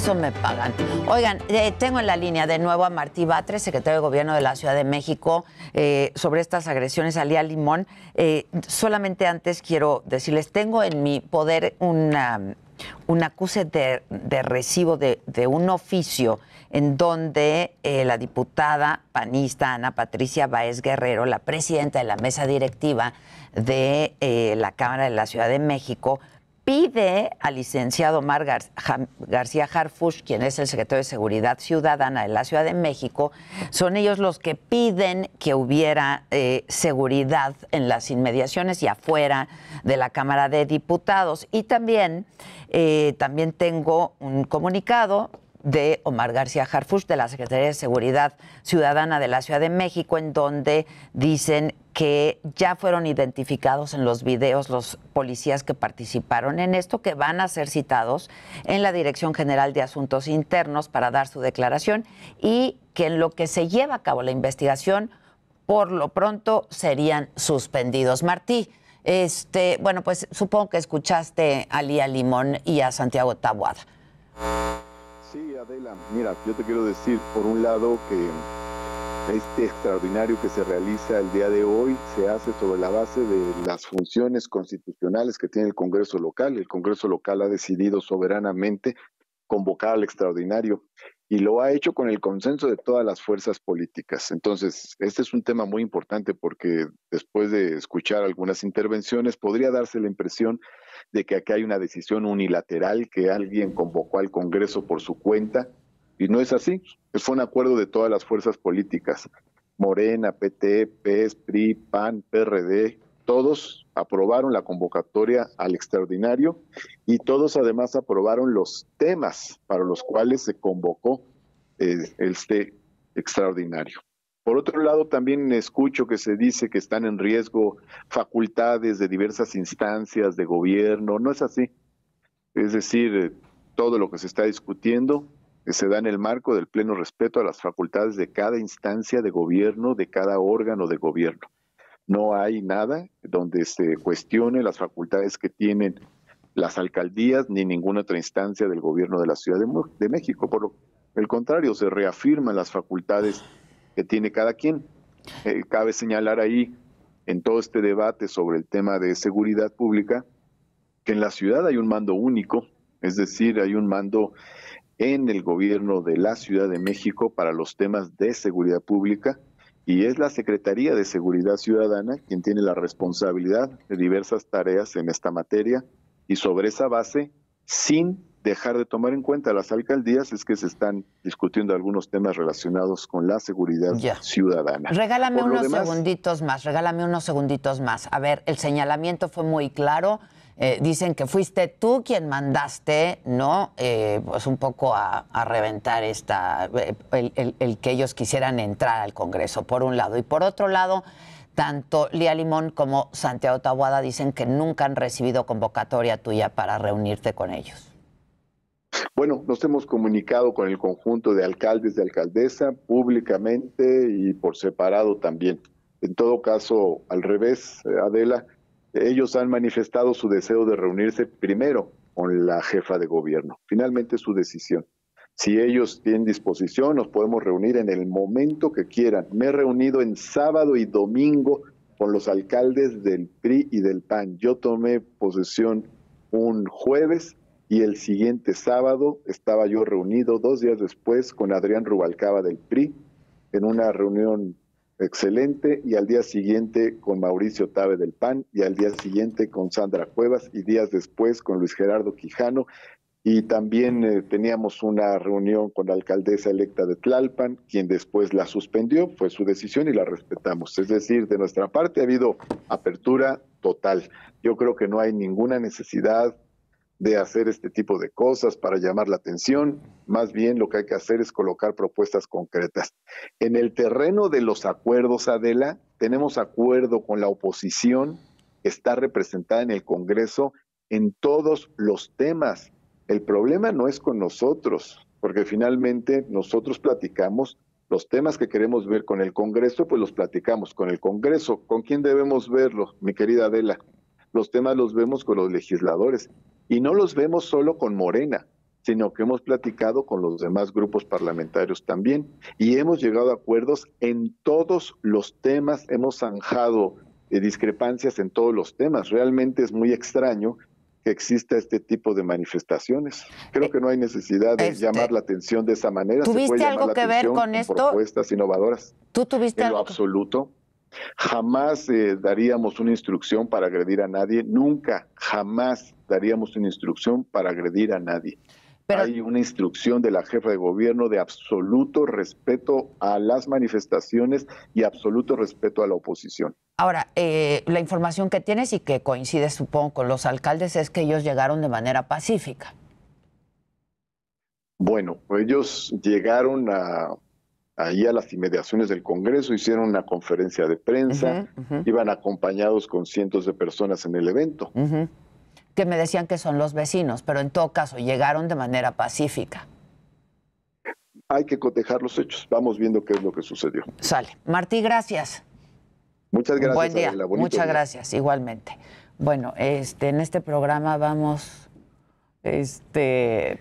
eso me pagan. Oigan, eh, tengo en la línea de nuevo a Martí Batres, secretario de Gobierno de la Ciudad de México, eh, sobre estas agresiones a Lía Limón. Eh, solamente antes quiero decirles, tengo en mi poder una, un acuse de, recibo de, un oficio en donde la diputada panista Ana Patricia Baez Guerrero, la presidenta de la mesa directiva de la Cámara de la Ciudad de México, pide al licenciado Omar García Harfush, quien es el secretario de Seguridad Ciudadana de la Ciudad de México, son ellos los que piden que hubiera eh, seguridad en las inmediaciones y afuera de la Cámara de Diputados. Y también, eh, también tengo un comunicado de Omar García Harfush, de la Secretaría de Seguridad Ciudadana de la Ciudad de México, en donde dicen que ya fueron identificados en los videos los policías que participaron en esto, que van a ser citados en la Dirección General de Asuntos Internos para dar su declaración y que en lo que se lleva a cabo la investigación, por lo pronto serían suspendidos. Martí, este, bueno, pues supongo que escuchaste a Lía Limón y a Santiago Tabuada. Sí, Adela, mira, yo te quiero decir, por un lado, que este extraordinario que se realiza el día de hoy se hace sobre la base de las funciones constitucionales que tiene el Congreso local. El Congreso local ha decidido soberanamente convocar al extraordinario y lo ha hecho con el consenso de todas las fuerzas políticas. Entonces, este es un tema muy importante porque después de escuchar algunas intervenciones podría darse la impresión de que aquí hay una decisión unilateral que alguien convocó al Congreso por su cuenta y no es así. Fue un acuerdo de todas las fuerzas políticas. Morena, PT, e, PES, PRI, PAN, PRD, todos aprobaron la convocatoria al extraordinario y todos además aprobaron los temas para los cuales se convocó eh, este extraordinario. Por otro lado, también escucho que se dice que están en riesgo facultades de diversas instancias de gobierno. No es así. Es decir, eh, todo lo que se está discutiendo se da en el marco del pleno respeto a las facultades de cada instancia de gobierno, de cada órgano de gobierno. No hay nada donde se cuestione las facultades que tienen las alcaldías ni ninguna otra instancia del gobierno de la Ciudad de, México. Por el contrario, se reafirman las facultades que tiene cada quien. Eh, cabe señalar ahí, en todo este debate sobre el tema de seguridad pública, que en la ciudad hay un mando único, es decir, hay un mando en el gobierno de la Ciudad de México para los temas de seguridad pública y es la Secretaría de Seguridad Ciudadana quien tiene la responsabilidad de diversas tareas en esta materia y sobre esa base, sin dejar de tomar en cuenta las alcaldías, es que se están discutiendo algunos temas relacionados con la seguridad ciudadana. Regálame unos segunditos más, regálame unos segunditos más. A ver, el señalamiento fue muy claro eh, dicen que fuiste tú quien mandaste, ¿no? Eh, pues un poco a, reventar esta, eh, el, que ellos quisieran entrar al Congreso, por un lado. Y por otro lado, tanto Lía Limón como Santiago Tabuada dicen que nunca han recibido convocatoria tuya para reunirte con ellos. Bueno, nos hemos comunicado con el conjunto de alcaldes de alcaldesa públicamente y por separado también. En todo caso, al revés, Adela, ellos han manifestado su deseo de reunirse primero con la jefa de gobierno. Finalmente su decisión. Si ellos tienen disposición, nos podemos reunir en el momento que quieran. Me he reunido en sábado y domingo con los alcaldes del PRI y del PAN. Yo tomé posesión un jueves y el siguiente sábado estaba yo reunido dos días después con Adrián Rubalcaba del PRI en una reunión excelente, y al día siguiente con Mauricio Tabe del PAN, y al día siguiente con Sandra Cuevas, y días después con Luis Gerardo Quijano, y también eh, teníamos una reunión con la alcaldesa electa de Tlalpan, quien después la suspendió, fue su decisión y la respetamos. Es decir, de nuestra parte ha habido apertura total. Yo creo que no hay ninguna necesidad de hacer este tipo de cosas para llamar la atención, más bien lo que hay que hacer es colocar propuestas concretas. En el terreno de los acuerdos, Adela, tenemos acuerdo con la oposición está representada en el Congreso en todos los temas. El problema no es con nosotros, porque finalmente nosotros platicamos los temas que queremos ver con el Congreso, pues los platicamos con el Congreso. ¿Con quién debemos verlos, mi querida Adela? Los temas los vemos con los legisladores. Y no los vemos solo con Morena, sino que hemos platicado con los demás grupos parlamentarios también y hemos llegado a acuerdos en todos los temas, hemos zanjado eh, discrepancias en todos los temas. Realmente es muy extraño que exista este tipo de manifestaciones. Creo eh, que no hay necesidad de este, llamar la atención de esa manera. ¿Tuviste algo que ver con, esto? Propuestas innovadoras. ¿Tú tuviste en lo absoluto. Jamás eh, daríamos una instrucción para agredir a nadie, nunca, jamás daríamos una instrucción para agredir a nadie. Hay una instrucción de la jefa de gobierno de absoluto respeto a las manifestaciones y absoluto respeto a la oposición. Ahora, eh, la información que tienes y que coincide, supongo, con los alcaldes es que ellos llegaron de manera pacífica. Bueno, ellos llegaron a ahí a las inmediaciones del Congreso, hicieron una conferencia de prensa, iban acompañados con cientos de personas en el evento. Que me decían que son los vecinos, pero en todo caso llegaron de manera pacífica. Hay que cotejar los hechos. Vamos viendo qué es lo que sucedió. Sale. Martí, gracias. Muchas gracias. Buen día. Muchas gracias, igualmente. Bueno, este, en este programa vamos este,